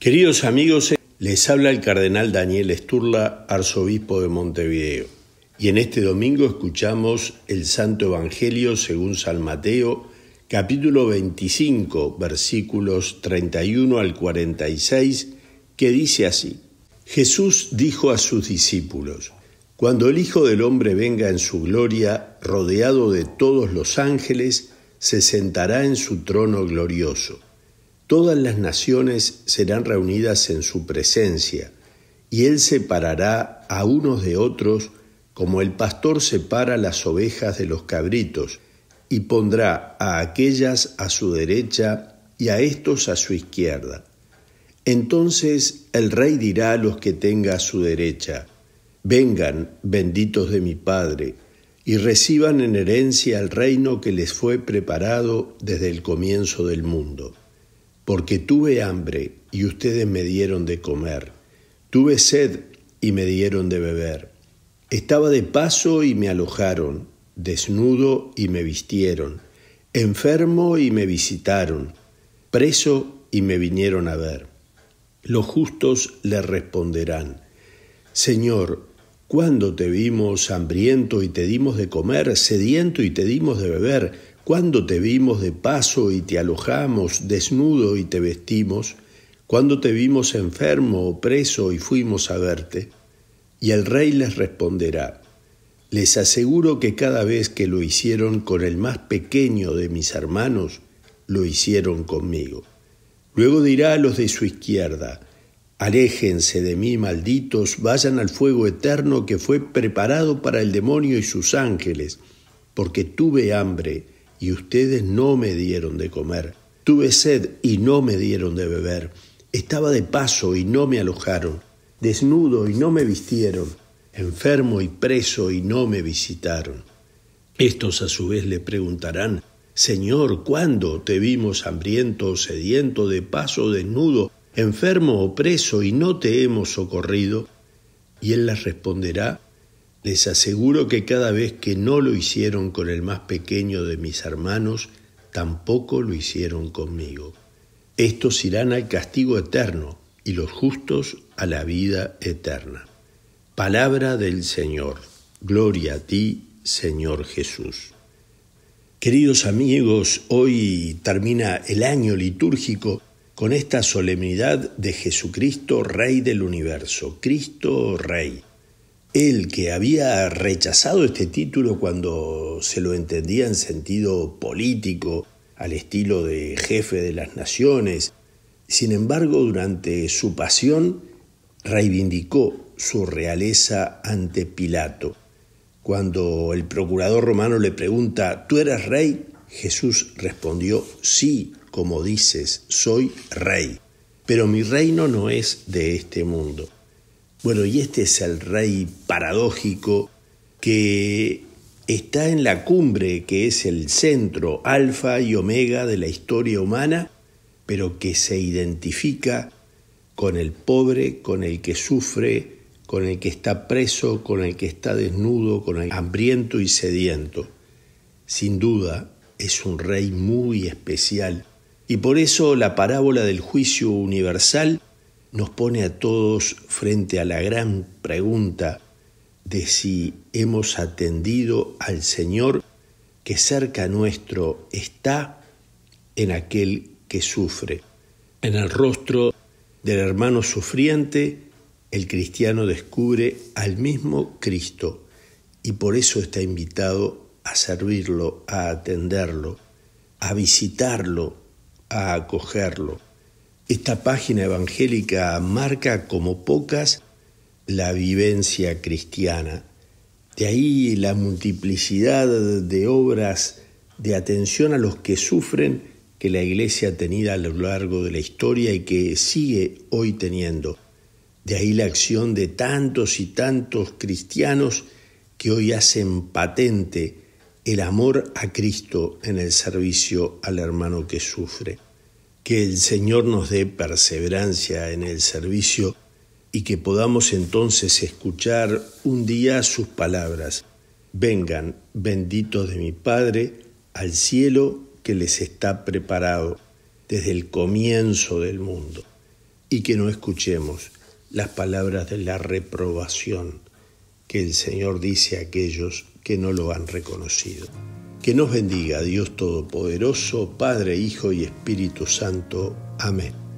Queridos amigos, les habla el cardenal Daniel Esturla, arzobispo de Montevideo. Y en este domingo escuchamos el Santo Evangelio según San Mateo, capítulo 25, versículos 31 al 46, que dice así. Jesús dijo a sus discípulos, Cuando el Hijo del Hombre venga en su gloria, rodeado de todos los ángeles, se sentará en su trono glorioso Todas las naciones serán reunidas en su presencia, y él separará a unos de otros como el pastor separa las ovejas de los cabritos, y pondrá a aquellas a su derecha y a estos a su izquierda. Entonces el rey dirá a los que tenga a su derecha, Vengan, benditos de mi Padre, y reciban en herencia el reino que les fue preparado desde el comienzo del mundo porque tuve hambre y ustedes me dieron de comer, tuve sed y me dieron de beber, estaba de paso y me alojaron, desnudo y me vistieron, enfermo y me visitaron, preso y me vinieron a ver. Los justos le responderán, Señor, ¿cuándo te vimos hambriento y te dimos de comer, sediento y te dimos de beber? Cuando te vimos de paso y te alojamos, desnudo y te vestimos, cuando te vimos enfermo o preso y fuimos a verte, y el rey les responderá, les aseguro que cada vez que lo hicieron con el más pequeño de mis hermanos, lo hicieron conmigo. Luego dirá a los de su izquierda, Aléjense de mí, malditos, vayan al fuego eterno que fue preparado para el demonio y sus ángeles, porque tuve hambre y ustedes no me dieron de comer. Tuve sed y no me dieron de beber. Estaba de paso y no me alojaron. Desnudo y no me vistieron. Enfermo y preso y no me visitaron. Estos a su vez le preguntarán, Señor, ¿cuándo te vimos hambriento o sediento, de paso desnudo, enfermo o preso y no te hemos socorrido? Y él les responderá, les aseguro que cada vez que no lo hicieron con el más pequeño de mis hermanos, tampoco lo hicieron conmigo. Estos irán al castigo eterno y los justos a la vida eterna. Palabra del Señor. Gloria a ti, Señor Jesús. Queridos amigos, hoy termina el año litúrgico con esta solemnidad de Jesucristo, Rey del universo, Cristo Rey. Él que había rechazado este título cuando se lo entendía en sentido político, al estilo de jefe de las naciones, sin embargo durante su pasión reivindicó su realeza ante Pilato. Cuando el procurador romano le pregunta, ¿tú eres rey? Jesús respondió, sí, como dices, soy rey, pero mi reino no es de este mundo. Bueno, y este es el rey paradójico que está en la cumbre, que es el centro alfa y omega de la historia humana, pero que se identifica con el pobre, con el que sufre, con el que está preso, con el que está desnudo, con el hambriento y sediento. Sin duda, es un rey muy especial, y por eso la parábola del juicio universal nos pone a todos frente a la gran pregunta de si hemos atendido al Señor que cerca nuestro está en aquel que sufre. En el rostro del hermano sufriente, el cristiano descubre al mismo Cristo y por eso está invitado a servirlo, a atenderlo, a visitarlo, a acogerlo. Esta página evangélica marca como pocas la vivencia cristiana. De ahí la multiplicidad de obras de atención a los que sufren que la Iglesia ha tenido a lo largo de la historia y que sigue hoy teniendo. De ahí la acción de tantos y tantos cristianos que hoy hacen patente el amor a Cristo en el servicio al hermano que sufre. Que el Señor nos dé perseverancia en el servicio y que podamos entonces escuchar un día sus palabras. Vengan, benditos de mi Padre, al cielo que les está preparado desde el comienzo del mundo, y que no escuchemos las palabras de la reprobación que el Señor dice a aquellos que no lo han reconocido. Que nos bendiga Dios Todopoderoso, Padre, Hijo y Espíritu Santo. Amén.